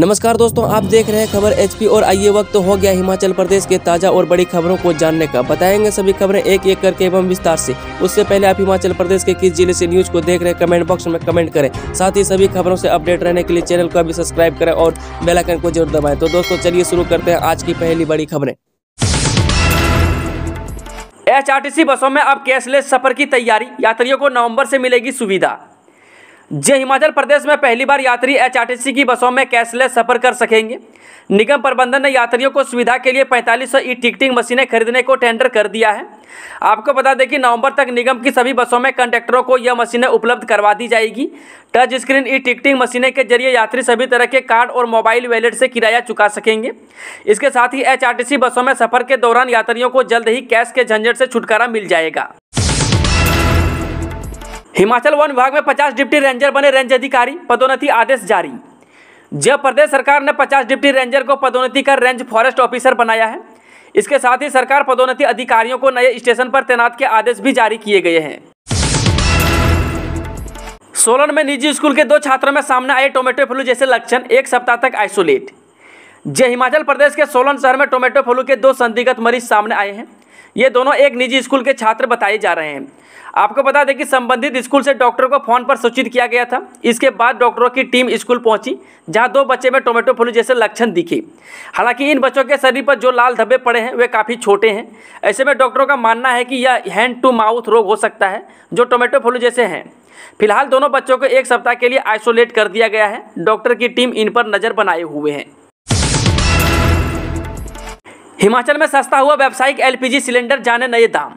नमस्कार दोस्तों आप देख रहे हैं खबर एचपी और आइए वक्त हो गया हिमाचल प्रदेश के ताजा और बड़ी खबरों को जानने का बताएंगे सभी खबरें एक एक करके एवं विस्तार से उससे पहले आप हिमाचल प्रदेश के किस जिले से न्यूज को देख रहे हैं कमेंट बॉक्स में कमेंट करें साथ ही सभी खबरों से अपडेट रहने के लिए चैनल को अभी सब्सक्राइब करें और बेलाइकन को जरूर दबाए तो दोस्तों चलिए शुरू करते हैं आज की पहली बड़ी खबरें एच बसों में अब कैशलेस सफर की तैयारी यात्रियों को नवम्बर से मिलेगी सुविधा जे हिमाचल प्रदेश में पहली बार यात्री एचआरटीसी की बसों में कैशलेस सफर कर सकेंगे निगम प्रबंधन ने यात्रियों को सुविधा के लिए पैंतालीस सौ ई टिकटिंग मशीनें खरीदने को टेंडर कर दिया है आपको बता दें कि नवंबर तक निगम की सभी बसों में कंडक्टरों को यह मशीनें उपलब्ध करवा दी जाएगी टच स्क्रीन ई टिकटिंग मशीनें के जरिए यात्री सभी तरह के कार्ड और मोबाइल वैलेट से किराया चुका सकेंगे इसके साथ ही एच बसों में सफर के दौरान यात्रियों को जल्द ही कैश के झंझट से छुटकारा मिल जाएगा हिमाचल वन विभाग में 50 डिप्टी रेंजर बने रेंज अधिकारी पदोन्नति आदेश जारी जब प्रदेश सरकार ने 50 डिप्टी रेंजर को पदोन्नति कर रेंज फॉरेस्ट ऑफिसर बनाया है इसके साथ ही सरकार पदोन्नति अधिकारियों को नए स्टेशन पर तैनात के आदेश भी जारी किए गए हैं सोलन में निजी स्कूल के दो छात्रों में सामने आए टोमेटो फ्लू जैसे लक्षण एक सप्ताह तक आइसोलेट जय हिमाचल प्रदेश के सोलन शहर में टोमेटो फ्लू के दो संदिग्ध मरीज सामने आए हैं ये दोनों एक निजी स्कूल के छात्र बताए जा रहे हैं आपको बता दें कि संबंधित स्कूल से डॉक्टर को फोन पर सूचित किया गया था इसके बाद डॉक्टरों की टीम स्कूल पहुंची जहां दो बच्चे में टोमेटो फ्लू जैसे लक्षण दिखे हालांकि इन बच्चों के शरीर पर जो लाल धब्बे पड़े हैं वे काफ़ी छोटे हैं ऐसे में डॉक्टरों का मानना है कि यह हैंड टू माउथ रोग हो सकता है जो टोमेटो फ्लू जैसे हैं फिलहाल दोनों बच्चों को एक सप्ताह के लिए आइसोलेट कर दिया गया है डॉक्टर की टीम इन पर नज़र बनाए हुए हैं हिमाचल में सस्ता हुआ व्यावसायिक एलपीजी सिलेंडर जाने नए दाम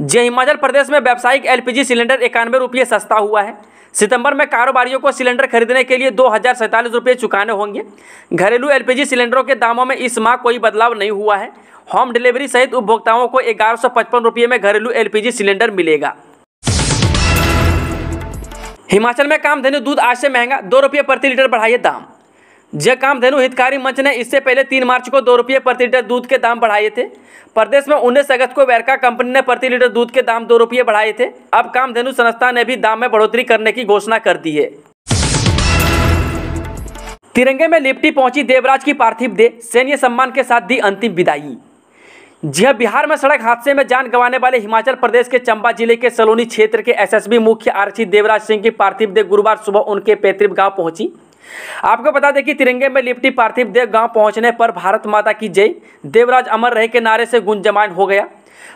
जय हिमाचल प्रदेश में व्यावसायिक एलपीजी सिलेंडर इक्यानवे रुपये सस्ता हुआ है सितंबर में कारोबारियों को सिलेंडर खरीदने के लिए दो हज़ार सैंतालीस रुपये चुकाने होंगे घरेलू एलपीजी सिलेंडरों के दामों में इस माह कोई बदलाव नहीं हुआ है होम डिलीवरी सहित उपभोक्ताओं को ग्यारह सौ पचपन रुपये में घरेलू एलपीजी सिलेंडर मिलेगा हिमाचल में कामधेनु दूध आज से महंगा दो रुपये प्रति लीटर बढ़ाइए दाम जय कामधेनु हितकारी मंच ने इससे पहले तीन मार्च को दो रुपये प्रति लीटर दूध के दाम बढ़ाए थे प्रदेश में उन्नीस अगस्त को वैरका कंपनी ने प्रति लीटर दूध के दाम दो रुपये बढ़ाए थे अब कामधेनु संस्था ने भी दाम में बढ़ोतरी करने की घोषणा कर दी है तिरंगे में लिपटी पहुंची देवराज की पार्थिव देह सैन्य सम्मान के साथ दी अंतिम विदाई जी हाँ, बिहार में सड़क हादसे में जान गंवाने वाले हिमाचल प्रदेश के चंबा जिले के सलोनी क्षेत्र के एसएसबी मुख्य आरक्षी देवराज सिंह की पार्थिव देह गुरुवार सुबह उनके पैतृक गांव पहुंची आपको बता दें कि तिरंगे में लिपटी पार्थिव देव गांव पहुंचने पर भारत माता की जय देवराज अमर रहे के नारे से गुंजमान हो गया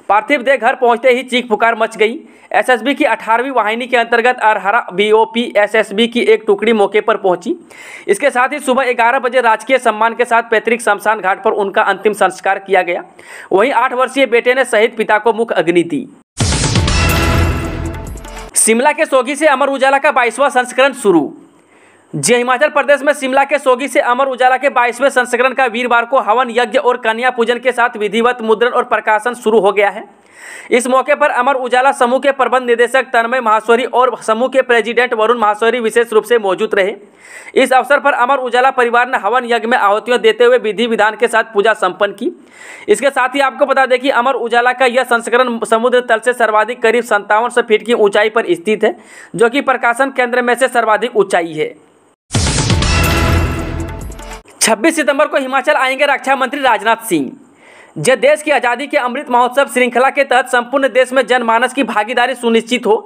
पार्थिव देव घर पहुंचते ही चीख पुकार मच गई एसएसबी की 18वीं वाहिनी के अंतर्गत अरहरा बीओपी एसएसबी की एक टुकड़ी मौके पर पहुंची इसके साथ ही सुबह ग्यारह बजे राजकीय सम्मान के साथ पैतृक शमशान घाट पर उनका अंतिम संस्कार किया गया वहीं आठ वर्षीय बेटे ने शहीद पिता को मुख अग्नि दी शिमला के सोगी से अमर उजाला का बाईसवां संस्करण शुरू जय हिमाचल प्रदेश में शिमला के सोगी से अमर उजाला के 22वें संस्करण का वीरवार को हवन यज्ञ और कन्या पूजन के साथ विधिवत मुद्रण और प्रकाशन शुरू हो गया है इस मौके पर अमर उजाला समूह के प्रबंध निदेशक तन्मय महाश्वरी और समूह के प्रेसिडेंट वरुण महाश्वरी विशेष रूप से मौजूद रहे इस अवसर पर अमर उजाला परिवार ने हवन यज्ञ में आहुतियों देते हुए विधि विधान के साथ पूजा संपन्न की इसके साथ ही आपको बता दें कि अमर उजाला का यह संस्करण समुद्र तल से सर्वाधिक करीब संतावन सौ फीट की ऊंचाई पर स्थित है जो कि प्रकाशन केंद्र में से सर्वाधिक ऊंचाई है 26 सितंबर को हिमाचल आएंगे रक्षा मंत्री राजनाथ सिंह जो देश की आज़ादी के अमृत महोत्सव श्रृंखला के तहत संपूर्ण देश में जनमानस की भागीदारी सुनिश्चित हो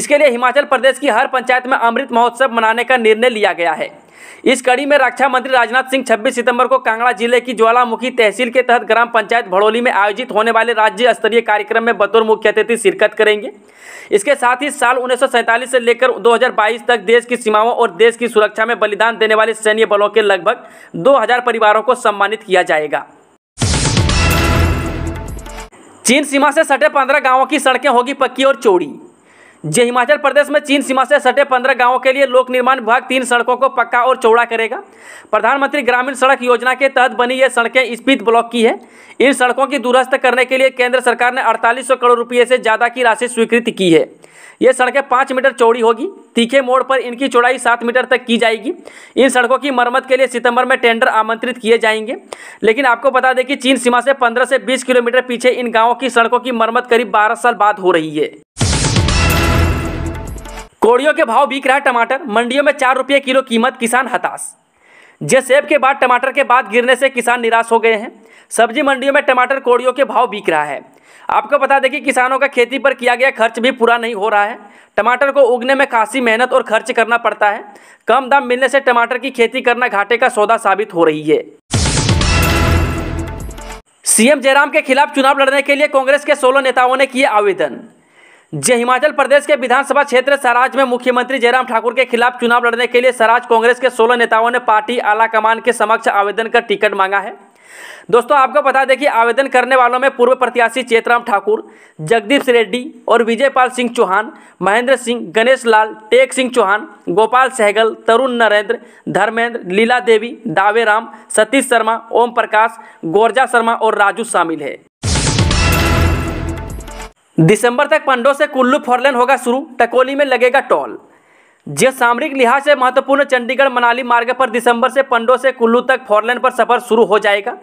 इसके लिए हिमाचल प्रदेश की हर पंचायत में अमृत महोत्सव मनाने का निर्णय लिया गया है इस कड़ी में रक्षा मंत्री राजनाथ सिंह 26 सितंबर को कांगड़ा जिले की ज्वालामुखी तहसील के तहत ग्राम पंचायत भड़ोली में आयोजित होने वाले राज्य स्तरीय कार्यक्रम में बतौर मुख्य अतिथि शिरकत करेंगे इसके साथ ही साल उन्नीस से लेकर 2022 तक देश की सीमाओं और देश की सुरक्षा में बलिदान देने वाले सैन्य बलों के लगभग दो परिवारों को सम्मानित किया जाएगा चीन सीमा से सटे पंद्रह गांवों की सड़कें होगी पक्की और चौड़ी जे हिमाचल प्रदेश में चीन सीमा से सटे पंद्रह गांवों के लिए लोक निर्माण विभाग तीन सड़कों को पक्का और चौड़ा करेगा प्रधानमंत्री ग्रामीण सड़क योजना के तहत बनी ये सड़कें स्पीड ब्लॉक की है इन सड़कों की दुरुस्त करने के लिए केंद्र सरकार ने अड़तालीस करोड़ रुपये से ज़्यादा की राशि स्वीकृत की है ये सड़कें पाँच मीटर चौड़ी होगी तीखे मोड़ पर इनकी चौड़ाई सात मीटर तक की जाएगी इन सड़कों की मरम्मत के लिए सितंबर में टेंडर आमंत्रित किए जाएंगे लेकिन आपको बता दें कि चीन सीमा से पंद्रह से बीस किलोमीटर पीछे इन गाँवों की सड़कों की मरम्मत करीब बारह साल बाद हो रही है कोड़ियों के भाव बिक रहा है टमाटर मंडियों में चार रुपये किलो कीमत किसान हताश जेसेब के बाद टमाटर के बाद गिरने से किसान निराश हो गए हैं सब्जी मंडियों में टमाटर कोड़ियों के भाव बिक रहा है आपको बता दें कि किसानों का खेती पर किया गया खर्च भी पूरा नहीं हो रहा है टमाटर को उगने में खासी मेहनत और खर्च करना पड़ता है कम दाम मिलने से टमाटर की खेती करना घाटे का सौदा साबित हो रही है सीएम जयराम के खिलाफ चुनाव लड़ने के लिए कांग्रेस के सोलह नेताओं ने किए आवेदन जय हिमाचल प्रदेश के विधानसभा क्षेत्र सराज में मुख्यमंत्री जयराम ठाकुर के खिलाफ चुनाव लड़ने के लिए सराज कांग्रेस के 16 नेताओं ने पार्टी आलाकमान के समक्ष आवेदन कर टिकट मांगा है दोस्तों आपको बता दें कि आवेदन करने वालों में पूर्व प्रत्याशी चेतराम ठाकुर जगदीप रेड्डी और विजयपाल सिंह चौहान महेंद्र सिंह गणेश लाल टेक सिंह चौहान गोपाल सहगल तरुण नरेंद्र धर्मेंद्र लीला देवी दावे राम सतीश शर्मा ओम प्रकाश गोरजा शर्मा और राजू शामिल है दिसंबर तक पंडो से कुल्लू फोरलेन होगा शुरू टकोली में लगेगा टोल जो सामरिक लिहाज से महत्वपूर्ण चंडीगढ़ मनाली मार्ग पर दिसंबर से पंडो से कुल्लू तक फोरलेन पर सफर शुरू हो जाएगा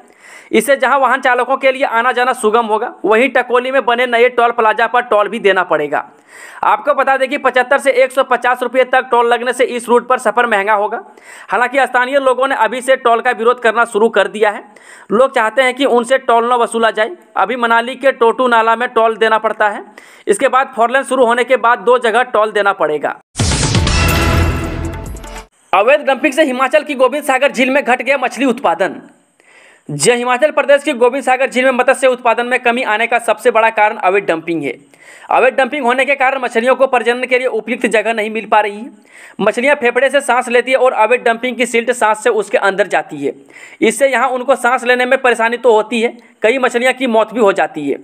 इससे जहां वाहन चालकों के लिए आना जाना सुगम होगा वहीं टकोली में बने नए टोल प्लाजा पर टोल भी देना पड़ेगा आपको बता दें कि पचहत्तर से एक सौ तक टोल लगने से इस रूट पर सफर महंगा होगा हालांकि स्थानीय लोगों ने अभी से टोल का विरोध करना शुरू कर दिया है लोग चाहते हैं कि उनसे टोल न वसूला जाए अभी मनाली के टोटू नाला में टोल देना पड़ता है इसके बाद फोरलेन शुरू होने के बाद दो जगह टोल देना पड़ेगा अवैध डंपिंग से हिमाचल की गोविंद सागर झील में घट गया मछली उत्पादन जय हिमाचल प्रदेश के गोविंद सागर झील में मत्स्य उत्पादन में कमी आने का सबसे बड़ा कारण अवैध डंपिंग है अवैध डंपिंग होने के कारण मछलियों को प्रजनन के लिए उपयुक्त जगह नहीं मिल पा रही है मछलियां फेफड़े से सांस लेती है और अवैध डंपिंग की सिल्ट सांस से उसके अंदर जाती है इससे यहां उनको सांस लेने में परेशानी तो होती है कई मछलियाँ की मौत भी हो जाती है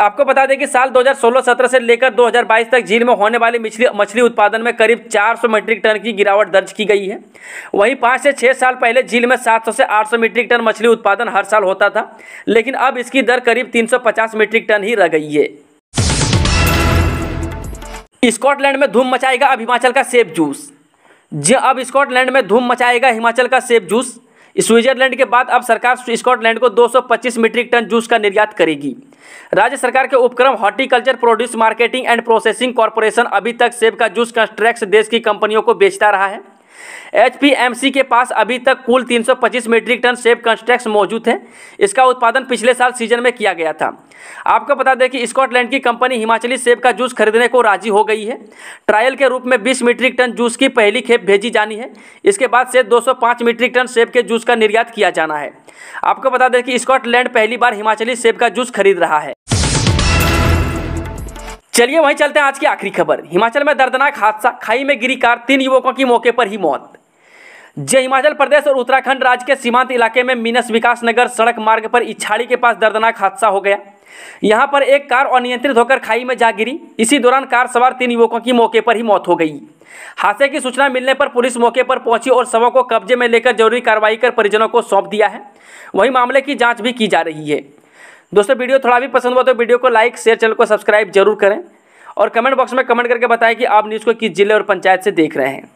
आपको बता दें कि साल दो हज़ार से लेकर दो तक झील में होने वाले मछली मछली उत्पादन में करीब चार मीट्रिक टन की गिरावट दर्ज की गई है वहीं पाँच से छः साल पहले झील में सात से आठ मीट्रिक टन मछली उत्पादन उत्पादन हर साल होता था लेकिन अब इसकी दर करीब 350 मीट्रिक टन ही रह गई है स्कॉटलैंड में धूम मचाएगा अब हिमाचल का सेब जूस जी अब स्कॉटलैंड में धूम मचाएगा हिमाचल का सेब जूस स्विट्जरलैंड के बाद अब सरकार स्कॉटलैंड को 225 मीट्रिक टन जूस का निर्यात करेगी राज्य सरकार के उपक्रम horticulture produce marketing and processing corporation अभी तक सेब का जूस का ट्रैक्स देश की कंपनियों को बेचता रहा है एचपीएमसी के पास अभी तक कुल 325 मीट्रिक टन सेब कंस्ट्रक्स मौजूद है इसका उत्पादन पिछले साल सीजन में किया गया था आपको बता दें कि स्कॉटलैंड की कंपनी हिमाचली सेब का जूस खरीदने को राजी हो गई है ट्रायल के रूप में 20 मीट्रिक टन जूस की पहली खेप भेजी जानी है इसके बाद से 205 मीट्रिक टन सेब के जूस का निर्यात किया जाना है आपको बता दें कि स्कॉटलैंड पहली बार हिमाचली सेब का जूस खरीद रहा है चलिए वहीं चलते हैं आज की आखिरी खबर हिमाचल में दर्दनाक हादसा खाई में गिरी कार तीन युवकों की मौके पर ही मौत जय हिमाचल प्रदेश और उत्तराखंड राज्य के सीमांत इलाके में मीनस विकास नगर सड़क मार्ग पर इच्छाड़ी के पास दर्दनाक हादसा हो गया यहां पर एक कार अनियंत्रित होकर खाई में जा गिरी इसी दौरान कार सवार तीन युवकों की मौके पर ही मौत हो गई हादसे की सूचना मिलने पर पुलिस मौके पर पहुंची और शवों को कब्जे में लेकर जरूरी कार्रवाई कर परिजनों को सौंप दिया है वहीं मामले की जांच भी की जा रही है दोस्तों वीडियो थोड़ा भी पसंद हुआ तो वीडियो को लाइक शेयर चैनल को सब्सक्राइब जरूर करें और कमेंट बॉक्स में कमेंट करके बताएं कि आप न्यूज़ को किस जिले और पंचायत से देख रहे हैं